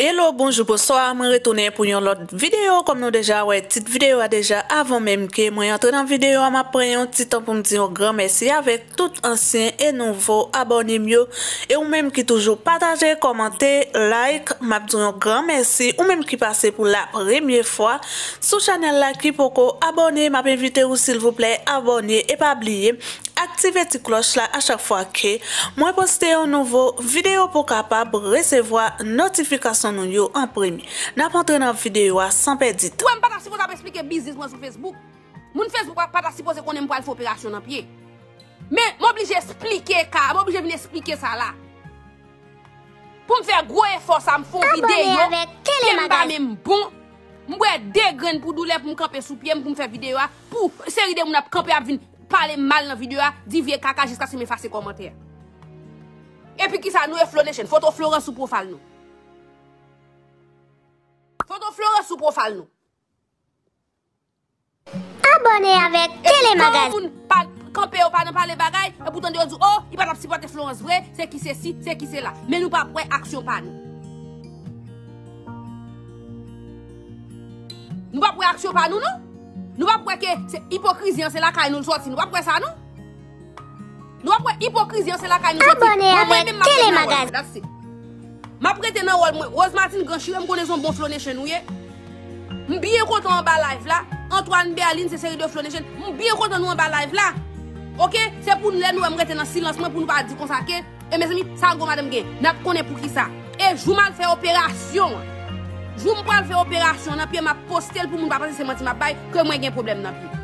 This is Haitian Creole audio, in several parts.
Hello, bonjou, bonsoir, mwen retounen pou yon lot videyo, kom nou deja, wè, tit videyo a deja, avon menm ke, mwen yon tre nan videyo, mwen preyon titan pou m diyon gran mersi, avèk tout ansyen e nouvo, abonye myo, e ou menm ki toujou pataje, komante, like, mwen ap diyon gran mersi, ou menm ki pase pou la premye fwa, sou chanel la ki poko abonye, mwen ap invite ou sil vouple abonye e pabliye, aktive ti kloch la a chak fwa ke mwen poste yon nouvo video pou kapab resevoa notifikasyon nou yo an premi. N ap entre nan videyo a sanpe dit. Mwen pata si fos ap esplike bizis mwen sou Facebook. Mwen Facebook pata si pose konen mwen pal fopirasyon an piye. Men mwen oblije esplike ka. Mwen oblije vin esplike sa la. Pou mwen fè groye fos am fon videyo. Pè mwen pa mè mbon. Mwen mwen degren pou doule pou mwen kapè sou piye mwen fè videyo a pou seride mwen kapè ap vin. pale mal nan videwa, divye kaka jiska se me fase komantè. E pi ki sa nou e flonè chèn, foto floren sou pou fal nou. Foto floren sou pou fal nou. Abone avèk tele magal. E kon pou nan pale bagay, e poutan diyo diyo, oh, i pat ap si pote floren sou vre, se ki se si, se ki se la. Men nou pa pre aksyon pal nou. Nou pa pre aksyon pal nou nou. Nou ap preke se hipokrizian se la ka yon sou ti. Nou ap pre sa nou? Nou ap pre hipokrizian se la ka yon sou ti. Mwen mwen mwen mwen mwen mwen mwen mwen mwen mwen mwen mwen mwen. Mwen preten nan rol mwen. Rose Martine Ganshire mwen konen son bon flonation ou ye. Mwen biye konton an ba live la. Antoine Berlin se seri de flonation. Mwen biye konton nou an ba live la. Ok? Se pou nou lè mwen preten nan silansman pou nou va di konsake. E mezemi, sangon madame gen. Nat konen pou ki sa. E, jouman fè operasyon. Jou mwen pral fe operasyon, nan piye ma postel pou mwen pa pase seman ti ma baye, ke mwen gen problem nan piye.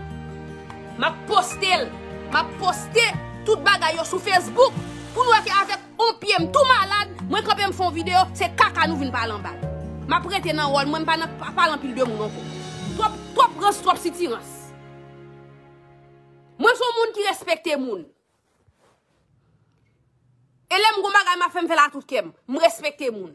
Ma postel, ma poste tout bagay yo sou Facebook, pou nou ake avet on piye m tou malade, mwen klopem fon video, se kaka nou vin palan bag. Ma prete nan rol, mwen pa palan pil de moun anpon. Top, top, top siti moun. Mwen sou moun ki respekte moun. E lem goma gaye ma fem vela tout kem, mwen respekte moun.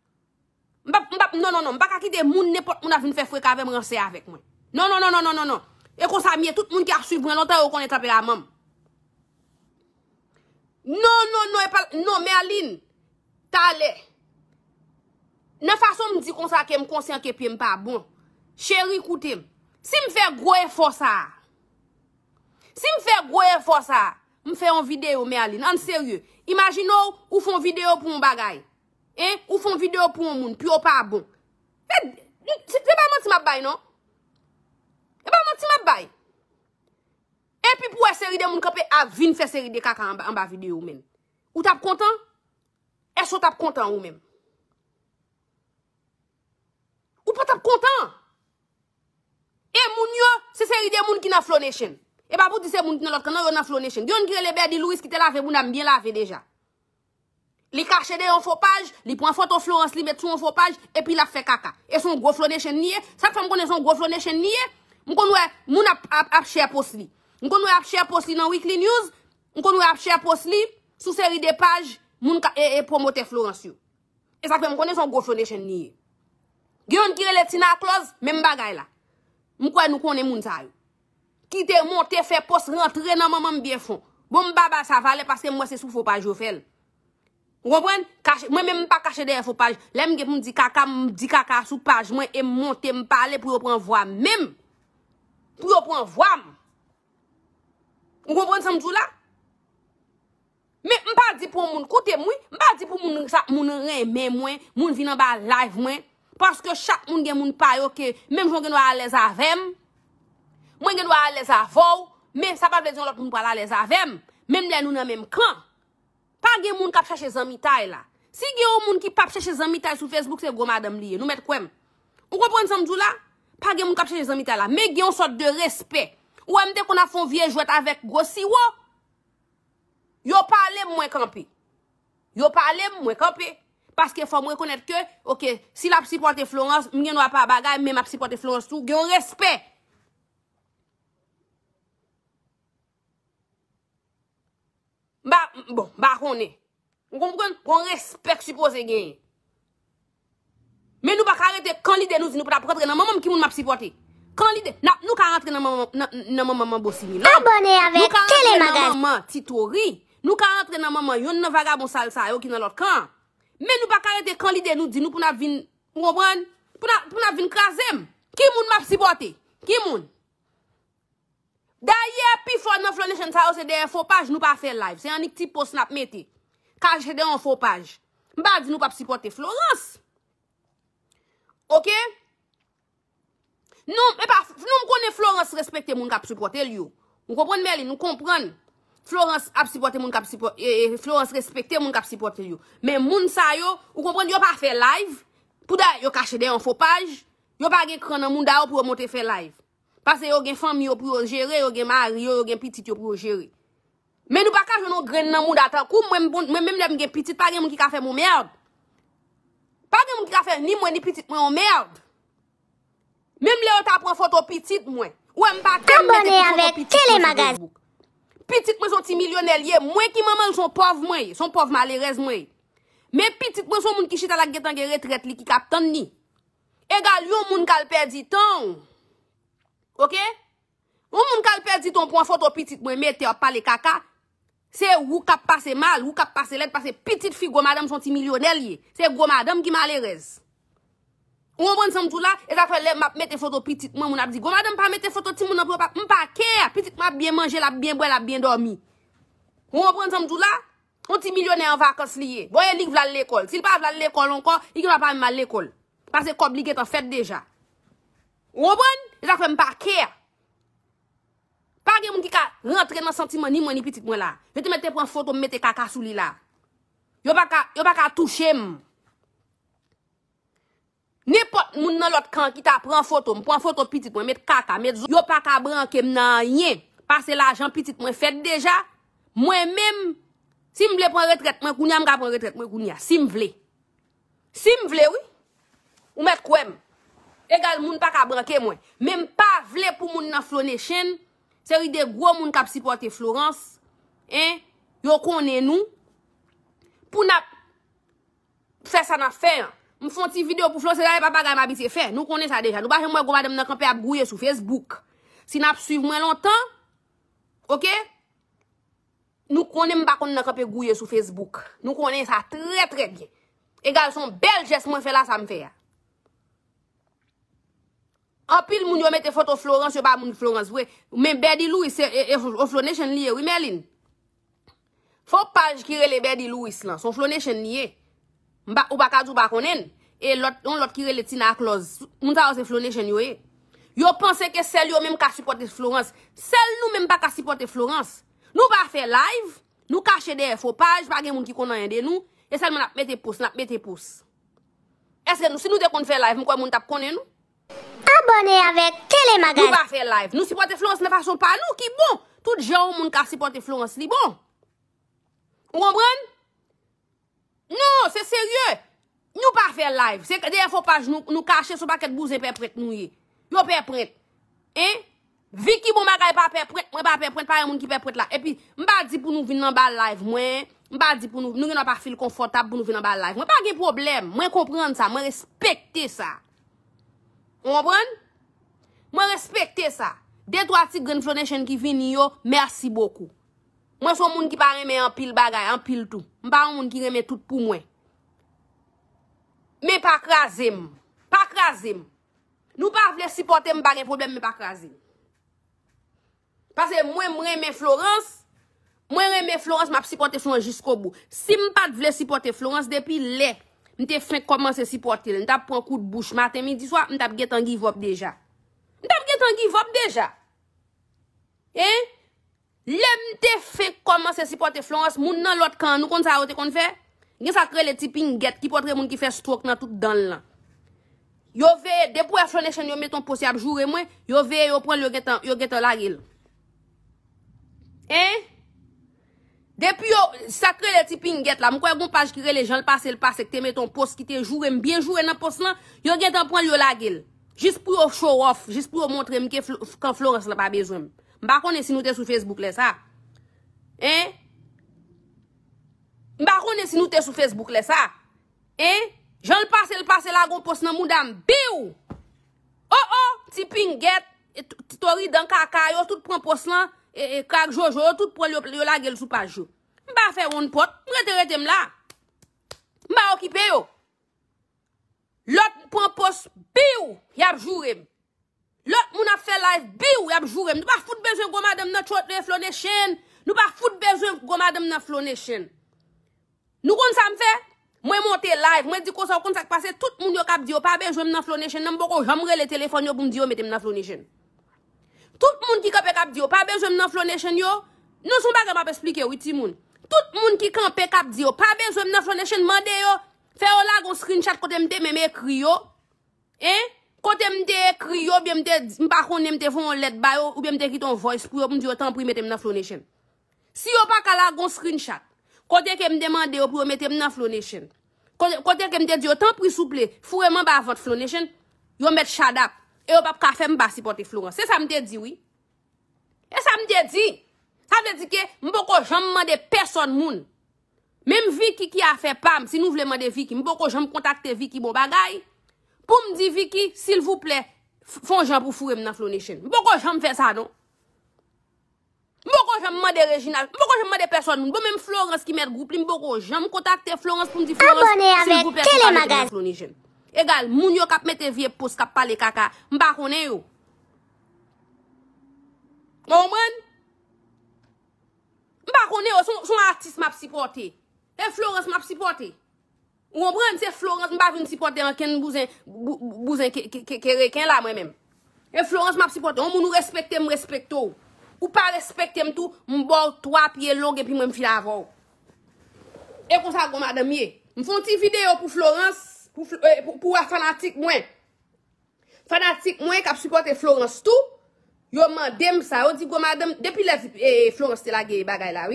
Mbap, mbap, non, non, non, mbap akide moun nepot moun avin fè fwe kavem rense avèk mwen. Non, non, non, non, non, non, non. E kon sa miye, tout moun ki ak su, mwen anta yo kon etapè la moun. Non, non, non, e pal, non, Merlin, talè. Nan fason m di kon sa kem konsen kepèm pa, bon. Chèri koutèm. Si m fè groye fò sa. Si m fè groye fò sa, m fè an videyo, Merlin, an seryè. Imaginò ou fè an videyo pou m bagayè. E, ou fon videyo pou moun, pi ou pa abon. E, e ba moun ti mabay, non? E ba moun ti mabay? E pi pou e seride moun kape avin fe seride kaka an ba videyo ou men. Ou tap kontan? E so tap kontan ou men. Ou pa tap kontan? E moun yo, se seride moun ki na flow nation. E ba pou di se moun ki nan lot kanon yo na flow nation. Gyon gire le berdi louis ki te lave moun ambyen lave deja. Li kache de yon fopaj, li pon foto Florence Li bet sou yon fopaj, epi la fe kaka. E son goflone chen niye. Sakpe m konen son goflone chen niye, m konwe moun ap apche aposli. M konwe apche aposli nan Weekly News, m konwe apche aposli sou seri de paj, moun ka e, e promote Florence Li. E sakpe m konen son goflone chen niye. Gyon kire letina kloz, men bagay la. M kwa nou konen moun tal. Kite moun te fe pos rentre nan maman mbyen fon. Bon m baba sa vale paske mwen se sou fopaj yo fel. Ou kompren? Kache, mwen men mwen pa kache de enfopaj. Lem gen mwen di kaka, mwen di kaka sou paj, mwen e monte mwen pale pou yo pon vwa men. Pou yo pon vwa mwen. Ou kompren san mtou la? Men mwen pa di pou moun kote mwen, mwen pa di pou moun sa moun ren men mwen, moun vin an ba live mwen. Paske chak moun gen moun pale, ok, men mwen gen wak alez avem. Mwen gen wak alez avou, men sa pa plezion lop mwen wak alez avem. Men mwen nou nan men mkran. pa gen moun kap chèche zanmi tay la. Si gen ou moun ki pap chèche zanmi tay sou Facebook, se gomadam liye. Nou met kouem. On repon nisam djou la, pa gen moun kap chèche zanmi tay la. Me gen yon sort de respè. Ou amdè kon a fon vie jwèt avèk gosi wò. Yo pale mwen kampi. Yo pale mwen kampi. Paske fò mwen rekonèt ke, ok, si la psi pointe Florence, mwen yon wap ap bagay, men ma psi pointe Florence tou, gen yon respè. Ba, bon, ba kone. Ou konpren, kon respek supo se genye. Men nou bakarete kan lide nou zinou pou ta protre nan mamam ki moun map sipote. Kan lide, nou ka rentre nan mamam, nan mamam bo simi lom. Abone avet tele magas. Nou ka rentre nan mamam titori. Nou ka rentre nan mamam yon nan vagabonsal sa yo ki nan lot kan. Men nou bakarete kan lide nou zinou pou na vin, ou konpren, pou na vin krasem. Ki moun map sipote? Ki moun? Da ye, pi fwa nan Florentien sa yo se de en fopaj nou pa fe live. Se yon niktip pos nap meti. Kache de en fopaj. Mbav nou pa psipote Florents. Ok? Nou e mkone Florents respekte moun ka psipote liyo. Moun kompon mè e, li, e, moun kompon. Florents respekte moun ka psipote liyo. Men moun sa yo, moun kompon, yo pa fe live. Pou da yo kache de en fopaj. Yo pa ge kran nan moun da yo pou yo mote fe live. Pase yo gen fam yo pou yo jere, yo gen mari, yo gen pitit yo pou yo jere. Men nou baka joun nou gren nan moun datan kou, mwen bon, mwen mwen mwen gen pitit pa gen moun ki ka fe moun mèrd. Pa gen moun ki ka fe ni mwen ni pitit mwen mèrd. Mwen mwen mwen ta pran foton pitit mwen. Ou mwen mwen baka gen mwen gen pitit mwen mwen mwen mwen. Pitit mwen son ti milyonel ye, mwen ki maman son pov mwen, son pov malerez mwen. Men pitit mwen son moun ki chit ala getan ge retret li ki kap tan ni. Egal yo moun kal perdi tan ou. Ou moun kalpe diton pon foto pitit mwen mette ap pale kaka Se ou kap pase mal, ou kap pase let pase pitit fi gomadam son ti milyonel ye Se gomadam ki male rez Ou moun pren se mtou la, e zafan let map mette foto pitit mwen moun ap di Gomadam pa mette foto ti moun ap moun pa kè Pitit mwen ap byen manje, ap byen bwen, ap byen dormi Ou moun pren se mtou la, ou ti milyonel an vakas liye Boye lik vlal l'ekol, si l pa vlal l'ekol ankon, lik vlal pa mi mal l'ekol Pase komplike to fet deja Ou bon, jat fèm pa kèr. Pa gen moun ki ka rentre nan sentimen ni moun ni pitit mwen la. Mette mwen te pran foton, mette kaka sou li la. Yo pa ka touche moun. Nipot moun nan lot kan ki ta pran foton. Pran foton pitit mwen, mette kaka, mette zon. Yo pa ka branke mnan yè. Pase la ajan pitit mwen, fèd deja. Mwen mèm, si m vle pran retret, mwen kounia mga pran retret, mwen kounia. Si m vle. Si m vle wè. Ou mette kouè mè. Egal moun pa ka branke mwen. Mem pa vle pou moun nan flone chen. Seri de gwo moun kap sipote Florens. E, yo kone nou. Pou nap fè sa nan fè. Mou fon ti video pou flose la e pa bagay mabiti fè. Nou kone sa deja. Nou bache mwen gwo badem nan kapè ap gouye sou Facebook. Si nap suiv mwen lontan. Ok. Nou kone mba kon nan kapè gouye sou Facebook. Nou kone sa tre tre gye. Egal son bel jes mwen fè la sa mw fè ya. Anpil moun yo mette foto Florence yo ba moun Florence we. Men Bedi Louis se e, e flonation liye. Ou ime lin? Fopaj kire le Bedi Louis lan. Son flonation liye. Mba kazu bakonen. E lot kire le Tina Claus. Moun ta waz se flonation yo we. Yo pense ke sel yo menm ka supporte Florence. Sel nou menm ba ka supporte Florence. Nou ba fe live. Nou kache de Fopaj. Ba gen moun ki konan yande nou. E sel moun ap mette pos. Nap mette pos. E se nou si nou de konan fe live. Moun tap konen nou. Abone avèk Tele Magal Nou pa fè live Nou sipote Florence ne fasyon pa nou ki bon Tout jè ou moun ka sipote Florence li bon Ou kompren? Nou, se sèrye Nou pa fè live Dè fò pa nou kache sou baket bouzè pè prèt nou ye Nou pè prèt Vi ki bon magal pa pè prèt Mwen pa pè prèt pa yon moun ki pè prèt la Mba di pou nou vin nan bal live mwen Mba di pou nou vin nan bal live Mwen pa gen problem Mwen kompren sa, mwen respekte sa Mwen respekte sa. Dey to atik Grenflonation ki vini yo, mersi bokou. Mwen son moun ki pa reme an pil bagay, an pil tou. Mwen pa an moun ki reme tout pou mwen. Mwen pa krasem. Pa krasem. Nou pa vle sipote mwen bagay problem, mwen pa krasem. Pase mwen mwen reme Florence, mwen reme Florence ma psipote son jisko bou. Si mwen pa vle sipote Florence depi lèk. Nte fèk koman se sipote le. Nte ap pran kout bouch maten midi swa. Nte ap getan givop deja. Nte ap getan givop deja. E? Le mte fèk koman se sipote flons. Moun nan lot kan nou kon sa wote kon fè. Nge sakre le tipi nget ki potre moun ki fè stroke nan tout dan lan. Yo ve, depo a chone chen yo meton posi ap jure mwen. Yo ve yo pran yo getan la gil. E? E? Depi yo, sakre le tipi nget la, mwen kwa yon page kire le, jen l'pase l'pase ke te met ton post ki te jurem, bien jure nan post lan, yon gen tanpon yon lagel. Jist pou yo show off, jist pou yo montre mke kan flores la pa bezwem. Mba konen si nou te sou Facebook le sa. Eh? Mba konen si nou te sou Facebook le sa. Eh? Jen l'pase l'pase la, yon post nan moun dam, biw! Oh oh, tipi nget, ti tori dan kaka yo, tout pran post lan, E, e kak jojo, tout pou yo la gel sou pa jo. Mba fe roun pot, mbe rete rete mla. Mba okipe yo. Lot pou an pos bi ou yap jurem. Lot mbe na fe live bi ou yap jurem. Nou pa foute bejwen goma dem na flone chen. Nou pa foute bejwen goma dem na flone chen. Nou kon sa mfe? Mwen monte live, mwen di kon sa kon sa kpase, tout mbe yo kap di yo pa bejwen mna flone chen. Nan mbo kon jamre le telefon yo pou mdi yo metem na flone chen. Tout moun ki ka pekap diyo, pa bejoum nan Flonation yo, nou sou ba ke map esplike witi moun. Tout moun ki ka pekap diyo, pa bejoum nan Flonation mande yo, feyo la gon screenshot kote mte mene ekri yo, kote mte ekri yo, mpa kone mte fon on led bayo, ou mte kiton voice pou yo, pou mde yo tan pri metem nan Flonation. Si yo pa ka la gon screenshot, kote ke mde mande yo pou yo metem nan Flonation, kote ke mde diyo tan pri souple, fureman ba vat Flonation, yo met chadap. E yo pap ka fe m basi pote Florence. E sa m te di wii. E sa m te di. Sa m te di ke m bo ko jom mande person moun. Mem Vicky ki a fe pam. Si nou vle mande Vicky. M bo ko jom kontakte Vicky mou bon bagay. Pou m di Vicky sil vouple. Fon jom pou fure m nan Flonishen. M bo ko jom fe sa don. M bo ko jom mande Reginald. M bo ko jom mande person moun. M bo kon jom kontakte Florence. Pou m di Florence sil vouple. Fon jom pou fure m nan Flonishen. Egal, moun yo kap mette vie pou skap pale kaka. Mba konen yo. Mba konen? Mba konen yo, son artist map sipote. E Florence map sipote. Mba konen se Florence mba vin sipote an ken nou bouzen kere, ken la mwen men. E Florence map sipote, moun nou respekte mou respekte ou. Ou pa respekte m tou, moun bor 3 piye log e pi mwen fila avon. E kon sa goma de miye. Mfon ti video pou Florence. pou wè eh, fanatik mwen. Fanatik mwen kap supporte Florence tout, yo man dem sa, yo di gwa madem, depi eh, eh, Florence te la ge bagay la,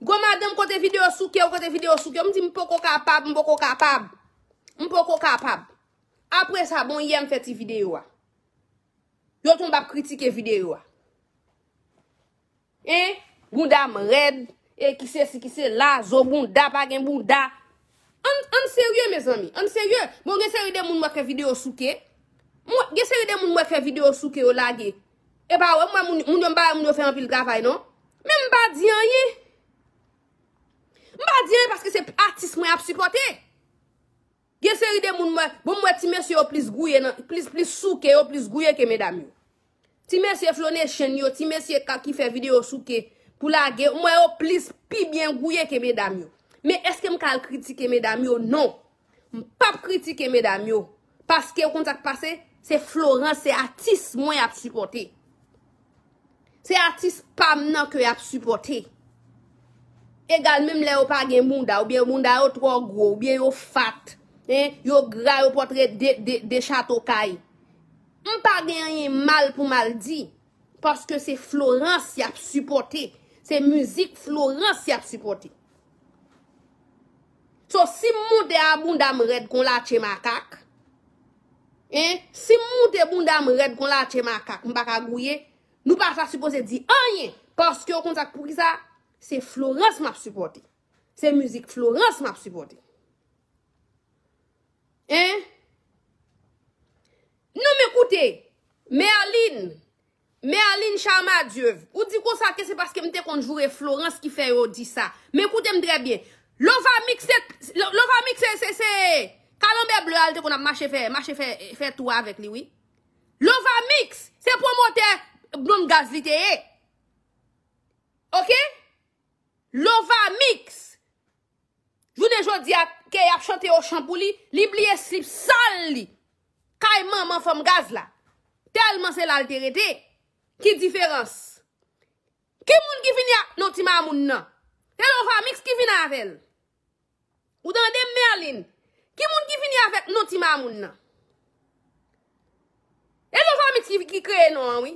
gwa madem kote video souke, yo mdi mpo koka apab, mpo koka apab, mpo koka apab. Apre sa bon yèm feti video wa. Yo ton bap kritike video wa. E, gunda mred, e kise si kise la, zo bunda, bagen bunda, An seryo me zami, an seryo, bon gen seryo de moun mwen fè video souke, gen seryo de moun mwen fè video souke yo lage, e ba wè mwen moun yon ba moun yon fè yon pil gavay non, men mba diyan ye, mba diyan ye paske se artist mwen ap supporte, gen seryo de moun mwen, bon mwen ti mè si yo plis souke yo plis gouye ke me dam yo, ti mè si yo flonè chen yo, ti mè si yo kaki fè video souke pou lage, mwen yo plis pi bien gouye ke me dam yo. Men eske m kal kritike me dam yo? Non. M pap kritike me dam yo. Paske yo kontak pase, se Florence se atis mwen ap suporti. Se atis pa mnen ke ap suporti. Egalmen m le yo pag gen moun da, ou bien moun da yo tro gro, ou bien yo fat, yo gra yo potre de chato kay. M pa gen yon mal pou mal di, paske se Florence se ap suporti. Se moun si florense se ap suporti. So, si moun te a bunda mred kon la che makak, e, si moun te a bunda mred kon la che makak, m baka grouye, nou pa sa suppose di anye, paske yo kontak pou ki sa, se Florence map supporte. Se mouzik Florence map supporte. E, nou m ekoute, Merlin, Merlin Chama Diev, ou di kon sa ke se paske m te kon jure Florence ki fe yo di sa, m ekoute m drebyen, L'ova mix se, l'ova mix e, se se se, kalonbe blalte kon ap mache fe, mache fe, fe tou avèk ni, oui. L'ova mix, se pou motè blon gaz litè ye. E. Ok? L'ova mix, jwou dejo diya ke yap chante o champou li, li bliye slip san li, kayman man fèm gaz la. Telman se l'alterite, ki diferans. Ki moun ki fin ya, nou ti ma moun nan. Tel ova mix ki fin avèl. Ou dan de Merlin. Ki moun ki fini a fek non ti mamoun nan? E lo fa miks ki kre nan, wè?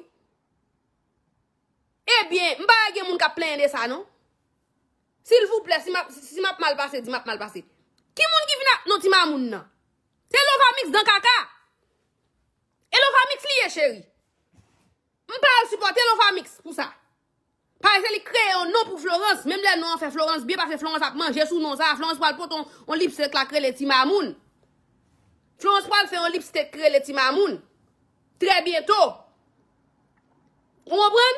E eh byen, mba ye gen moun ka plen de sa, nan? Sil fouple, si map malpase, di map malpase. Ki moun ki fini a fek non ti mamoun nan? Se lo fa miks dan kaka? E lo fa miks liye, chéri? Mpa al supporte, lo fa miks pou sa. Par ese li kreye an nou pou Florence, menm le nou an fe Florence, biye pa fe Florence akman, jesou nou an sa, Florence pou an poton, an lips te kreye le ti mamoun. Florence pou an fe an lips te kreye le ti mamoun. Tre bieto. On moun pren?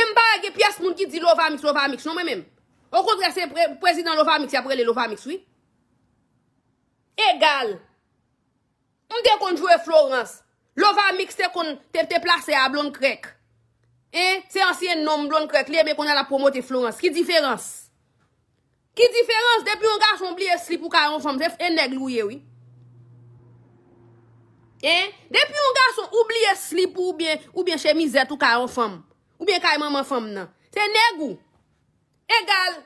Menm ba ege pias moun ki di Lovamix, Lovamix, non menm? On kon dre se prezidan Lovamix, apre le Lovamix, oui? Egal. Un de kon jwe Florence, Lovamix te kon te plase a blon krek. E, se ansyen nom blon krek le, me konye la pomote Florence. Ki diferans? Ki diferans? Depi ou gason oubliye slip ou karonfom, sef eneg louye oui. E, depi ou gason oubliye slip ou bien chemizet ou karonfom, ou bien kaymanmanfom nan. Se neg ou? Egal.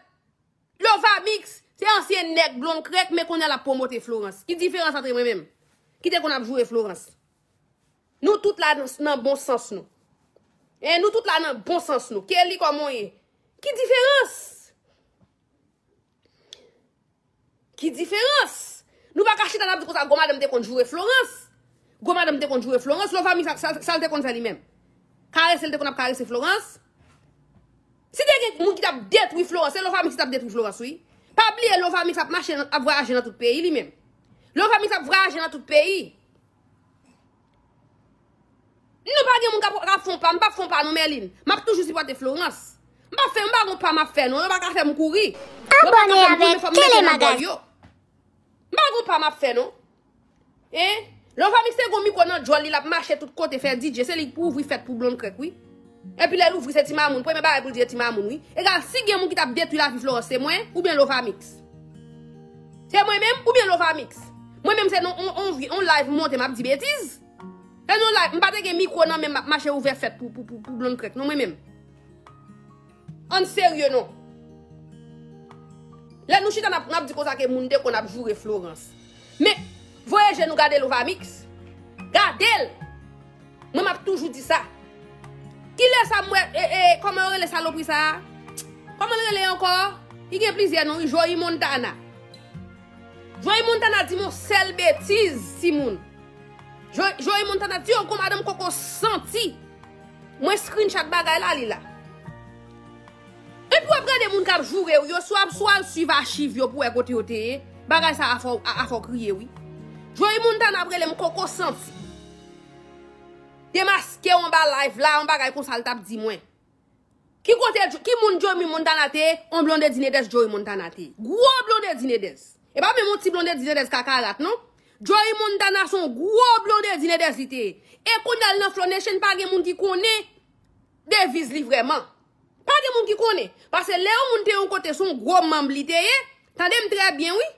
Lofa mix, se ansyen neg blon krek, me konye la pomote Florence. Ki diferans atre mwen mwen? Ki te kon apjou e Florence? Nou tout la nan bon sens nou. E nou tout la nan bon sens nou. Kè e li kwa moun ye? Ki diferans? Ki diferans? Nou pa kachit an ap di kon sa goma dem de kon jure Florence. Goma dem de kon jure Florence. Lovami sa sal de kon zali men. Kare sel de kon ap kare se Florence. Si de gen moun ki tap det wif Florence. E lovami si tap det wif Florence woy. Pa bli e lovami sa ap vwaje nan tout peyi li men. Lovami sa ap vwaje nan tout peyi. Nè ou pa gen moun kap rafon pan, mba fon pan nou melin, map toujousi pou ate Florence. Mba fe, mba goun pa mba fe nou, mba ka fe mkouri. Abone avet, kele madan. Mba goun pa mba fe nou. E, eh? l'overmix se goun mi konan joun li la pou mache tout kote fe DJ, se li pou ouvri fet pou blonde krek oui. E pi lèl ouvri se ti mamoun, pou e me ba repou diye ti mamoun oui. E gan, si gen moun ki tap detri la vi Florence se mwen, ou bien l'overmix? Se mwen mwen, ou bien l'overmix? Mwen mwen se nou onvri, on live monte map di betiz? E eh nou la, mpate gen mikro nan men mache ouver fèt pou blon krek, nou mwen men. An serye nou. Le nou chita nan ap di koza ke moun de kon ap jure Florence. Me, voye gen nou gade louva miks. Gade! Mwen map toujou di sa. Ki le sa mwen, eh, eh, e, e, e, koman rele salopri sa? Koman rele ankor? I gen plizye nou, i jo yi moun tana. Jo yi moun tana di moun sel betiz si moun. Joey Montana ti yo kon madam koko senti. Mwen screenshot bagay la li la. E pou apre de moun kap jure yo, yo so ap so al suiva archive yo pou ekote ote. Bagay sa afokriye wii. Joey Montana apre le mw koko senti. Dema ske yon ba live la, yon bagay konsaltap di mwen. Ki moun jo mi Montana te, yon blonde dine des Joey Montana te. Gwo blonde dine des. E pa mwen moun ti blonde dine des kaka alat nou. Djo yi moun tan na son gwo blon de zine dez ite e. E kon dal nan flon e chen pa gen moun ki kone deviz livreman. Pa gen moun ki kone. Pase le yon moun te yon kote son gwo mamb li te e. Tandem trebyen wii.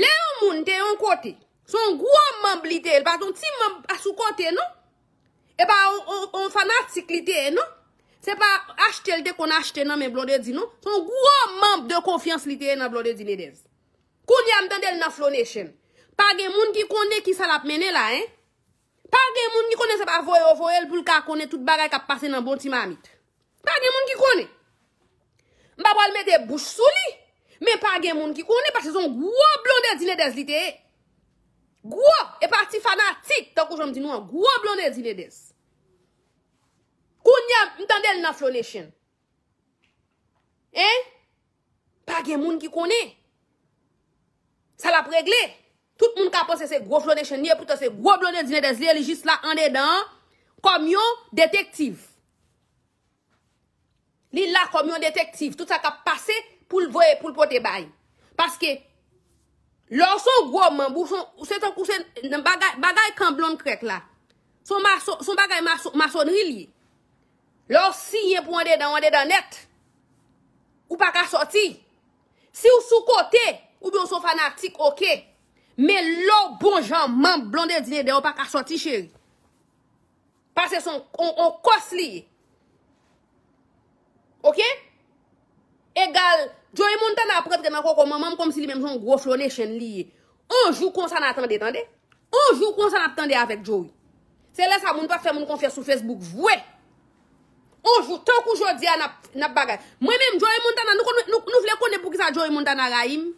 Le yon moun te yon kote son gwo mamb li te e. Paton ti mamb asu kote e nou. E pa on fanatik li te e nou. Se pa ashtel de kon ashtel nan men blon de zine nou. Son gwo mamb de konfians li te e nan blon de zine dez. Kon yon moun tan dal nan flon e chen. Pa gen moun ki kone ki salap mene la, eh. Pa gen moun ki kone se pa voye o voye el pou lka kone tout bagay kap pase nan bonti mamit. Pa gen moun ki kone. Mbapwal mète bouch sou li. Men pa gen moun ki kone pache zon gwo blonde zine dez li te e. Gwo, e parti fanatik tako jom di nou an. Gwo blonde zine dez. Koun nyam, mtande lina flonation. Eh. Pa gen moun ki kone. Salap regle e. Tout moun ka pwese se gro flou de chenye, pwese se gro blon de dine de zile, li jist la an de dan, komyon detektiv. Li la komyon detektiv, tout sa ka pase pou l'voye, pou l'pote bay. Paske, lor son gro moun, ou se to kouse, bagay kan blon krek la, son bagay masonri li. Lor si yen pou an de dan, an de dan net, ou pa ka soti. Si ou sou kote, ou bi ou sou fanatik, oké, Me lo bon janman blonde dine de ou pa ka son t-shirt. Pase son, on kos liye. Ok? Egal, Joey Montana apretre nan koko manman kom si li menm son groflone chen liye. Onjou kon sa natande, tande? Onjou kon sa natande avek Joey. Se le sa moun pa fe moun kon fe sou Facebook, vwe. Onjou, tok oujou diya nap bagay. Mwen menm Joey Montana, nou vle kon ne pou ki sa Joey Montana ra ime.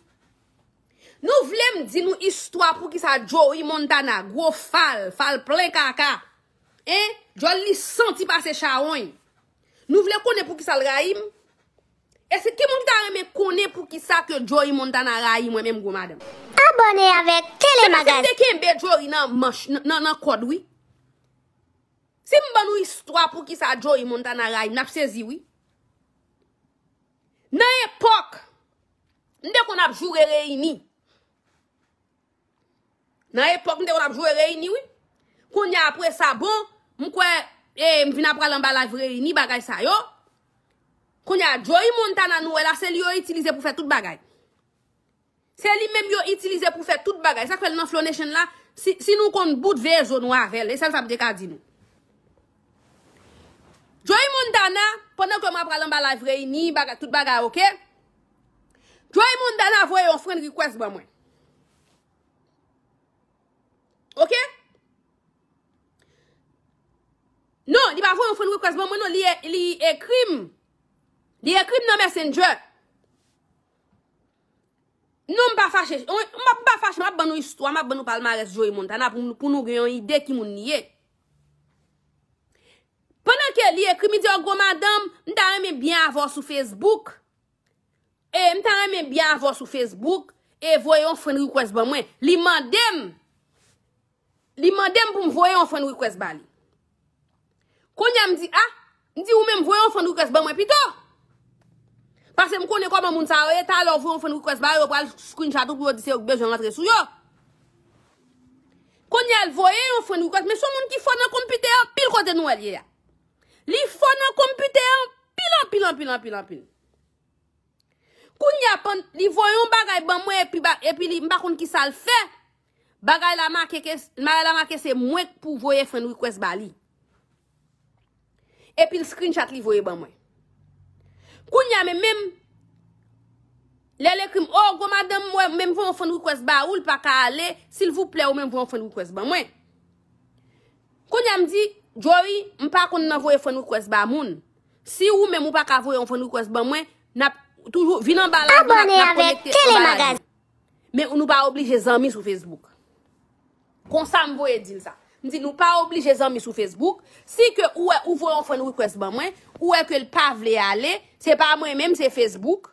Nou vle m di nou istwa pou ki sa Joey Montana Gro fal, fal plen kaka Eh, Joey li senti pa se chawon Nou vle kone pou ki sa l raim E se ke moun ki ta reme kone pou ki sa Ke Joey Montana raim we menm gwo madem Abone avek tele magas Se m se deke mbe Joey nan kodwi Se m ban nou istwa pou ki sa Joey Montana raim Nap seziwi Nan epok Nde kon ap jure reyimi Nan epok mwen te kon apjou e reyni, wè. Kon yon apwè sabon, mwen kwen, e, eh, mwen vina pralamba la vreyni bagay sa yo. Kon yon, joy moun tan nan nou, e la, se li yo itilize pou fè tout bagay. Se li menm yo itilize pou fè tout bagay. Sa kwen nan flonation la, si nou kon bout vezo nou avè, le, sel fab de kadi nou. Joy moun dana, pwennan kwen mwen pralamba la vreyni, tout bagay, ok? Joy moun dana vwe yon fwen request ba mwen. Ok? Non, di ba vo yon frend request bon, non, ba mwen nou li ekrim. Li ekrim nan messenger. Non, mba fache. Mba fache, mba ban nou istwa, mba ban nou pal mares jo yon moun. Tana pou nou gen yon ide ki moun niye. Pendan ke li ekrim, di yo, oh, go madam, mta reme byan avos sou Facebook. E, mta reme byan avos sou Facebook. E, vo yon frend request ba bon, mwen. Li mandem. li mandem pou m voye an fon wikwes ba li. Konya m di, ha, ah, m di ou men m voye an fon wikwes ba mwen pito. Pase m kone koman moun sa oye, talo vwe an fon wikwes ba, yo pral skwinsha do klo odise yo kbej yo natre sou yo. Konya l voye an fon wikwes, me son moun ki fon an kompite an, pil kote nou el ye ya. Li fon an kompite an, pilan, pilan, pilan, pilan, pilan. Konya pon, li voye an bagay ban mwen, epi li m bakon ki sal fe, bagay la ma ke se mwen pou voye fön rikwes ba li. Epi l screen chat li voye ban mwen. Koun yame menm, lele krim, oh gwo madem menm vo yon fön rikwes ba ou l pa ka ale, sil vouple ou menm vo yon fön rikwes ban mwen. Koun yame di, Joey, mpa kon nan voye fön rikwes ba moun, si ou menm ou pa ka voye yon fön rikwes ban mwen, na toujou, vina mba la mwen na konekte yon baraj. Men ou nou pa oblige zanmi sou facebook. Kon sa m boye din sa. M di nou pa oblige zanmi sou Facebook. Si ke ouwe ouvoyon fwen wikwesman mwen. Ouwe ke l pa vle ale. Se pa mwen menm se Facebook.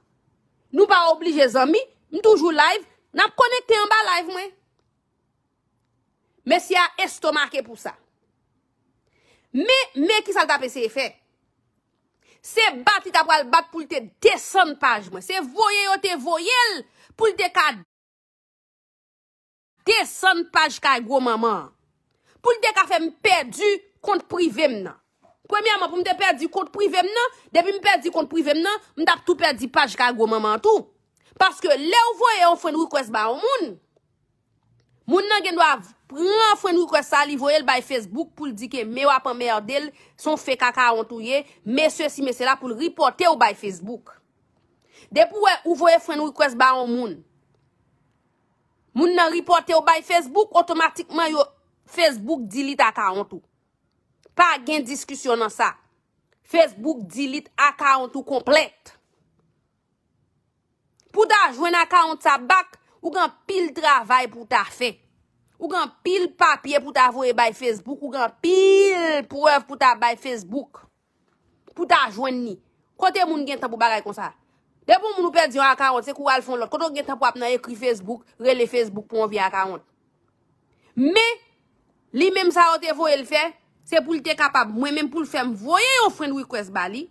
Nou pa oblige zanmi. M toujou live. Nap konekte yon ba live mwen. Mè si ya estomake pou sa. Mè, mè ki sa l tapese e fe. Se bat li tapo al bat pou l te desen page mwen. Se voye yo te voyel pou l te kad. te san paj ka gwo maman. Pou l dek a fe m perdi kont prive m nan. Premiyaman pou m de perdi kont prive m nan, debi m perdi kont prive m nan, m tap tou perdi paj ka gwo maman tou. Paske le ouvoye an fwen rikwes ba o moun. Moun nan gen do a fwen rikwes sa li voyel bay Facebook pou l di ke mewa pa mewa del, son fe kaka an touye, me se si me se la pou l ripote ou bay Facebook. Depi ouvoye fwen rikwes ba o moun, Moun nan ripote ou bay Facebook, otomatikman yo Facebook delete akantou. Pa gen diskusyon nan sa. Facebook delete akantou komplekt. Pou ta jwen akant sa bak, ou gen pil travay pou ta fe. Ou gen pil papye pou ta vwe bay Facebook. Ou gen pil prev pou ta bay Facebook. Pou ta jwen ni. Kote moun gen tan pou bagay kon sa? Depi moun nou pe diyon akaront se kou al fon lot. Koto gen tap wap nan ekri Facebook, re le Facebook pou an vi akaront. Me, li menm sa wote voye l fe, se pou l te kapab. Mwen menm pou l fem, voye yon friend request bali.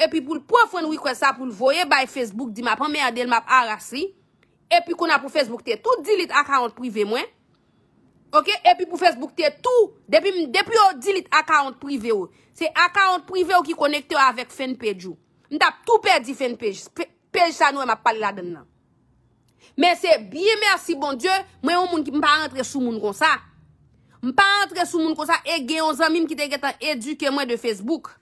E pi pou l pou an friend request sa, pou l voye bay Facebook di map, an me yade l map arasi. E pi kon apou Facebook te tou, delete akaront privé mwen. E pi pou Facebook te tou, depi yo delete akaront privé yo. Oh. Se akaront privé yo oh, ki konekte yo avèk fanpage yo. N tap tou perdi fen pej. Pej sa nou e map pale la den nan. Men se, biye mersi bon Diyo, mwen yon moun ki mpa rentre sou moun kon sa. Mpa rentre sou moun kon sa, e gen yon zanmim ki te getan eduke mwen de Facebook.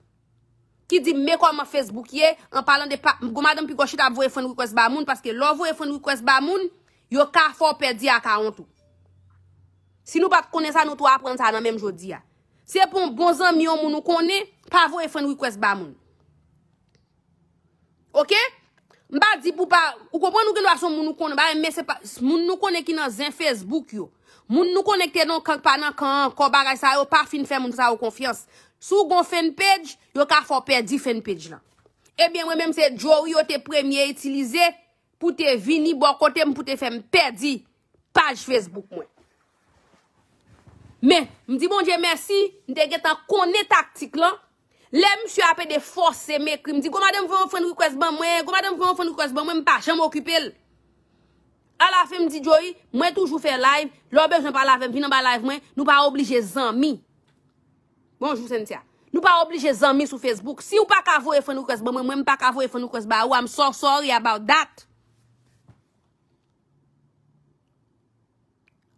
Ki di mekwa mwen Facebook ye, an palan de pa, goma dem pi goshi tap vo e fen rikwes ba moun, paske lo vo e fen rikwes ba moun, yo ka for perdi a ka ontou. Si nou bat konen sa, nou tou apren sa nan menm jodi ya. Se pon bon zanm yon moun nou konen, pa vo e fen rikwes ba moun. Ok? Mba di pou pa, ou kompon nou gen wason moun nou konen, moun nou konen ki nan zen Facebook yo. Moun nou konen ki nan konpon nan kon, kon baray sa yo, pa fin fen moun sa yo konfians. Sou gon fen page, yo ka fò pedi fen page la. Ebyen mwen mwen mwen se jo yo te premye itilize pou te vini, bo kote mwen pou te fem pedi page Facebook mwen. Men, mwen di mwen bon dje mersi, mwen te getan konen taktik lan. Le msye apè de fòsè mè kri mdi, gomadèm fòn rikwèsbè mwen, gomadèm fòn rikwèsbè mwen pa, jèm okupè lè. A la fè mdi, Djoï, mwen toujou fè live, lò bè jèm pa la fèm, vinan ba live mwen, nou pa oblijè zan mi. Bonjour, sen tia. Nou pa oblijè zan mi sou Facebook. Si ou pa kavò e fòn rikwèsbè mwen, mwen pa kavò e fòn rikwèsbè mwen, ou am so sorry about that.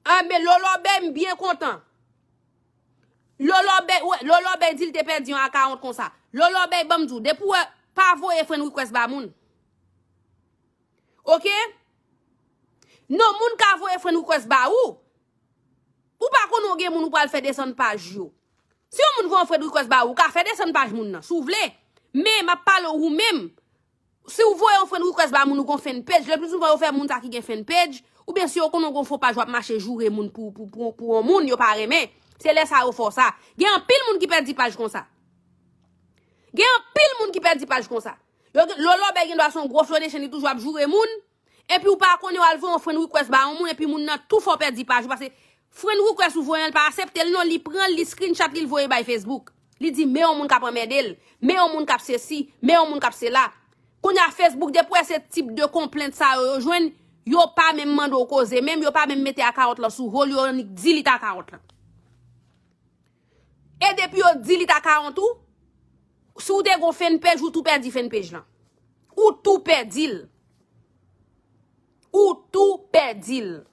A ah, me lò lò bè mwen biè kontan. Lolo bèk, wè, lolo bèk di lte pè di yon akarent kon sa. Lolo bèk bèm djou, de pou wè pa vòye fèn wikwès ba moun. Ok? Non, moun ka vòye fèn wikwès ba ou, ou pa konon gen moun ou pal fè desan paj yo. Se yon moun vòye fèn wikwès ba ou, ka fè desan paj moun nan, sou vle. Mè, ma pal ou mèm. Se yon vòye fèn wikwès ba moun ou kon fèn pej, le pè soun vòye fèn moun ta ki gen fèn pej, ou bè si yon konon kon fò paj wap mache jure moun pou moun yo pare mè. Se lè sa ou for sa. Gen an pil moun ki perdi paj kon sa. Gen an pil moun ki perdi paj kon sa. Yo gen lolo be gen do ason groflone chen ni toujwa apjoure moun. E pi ou pa kon yo alvo an frend request ba an moun. E pi moun nan toufor perdi paj. Ou pa se frend request ou voyen l pa asepte. Li nan li pren li screenshot li voyen bay Facebook. Li di me yon moun kap an medel. Me yon moun kap se si. Me yon moun kap se la. Kon ya Facebook depwe se tip de komplente sa ou yo jwen. Yo pa men mènd ou koze. Yo pa men mète akarot la sou. Yo ni dilita akarot la. E depi yo di li ta 40 ou, sou de gon fen pej ou tou pej di fen pej lan. Ou tou pej di l. Ou tou pej di l.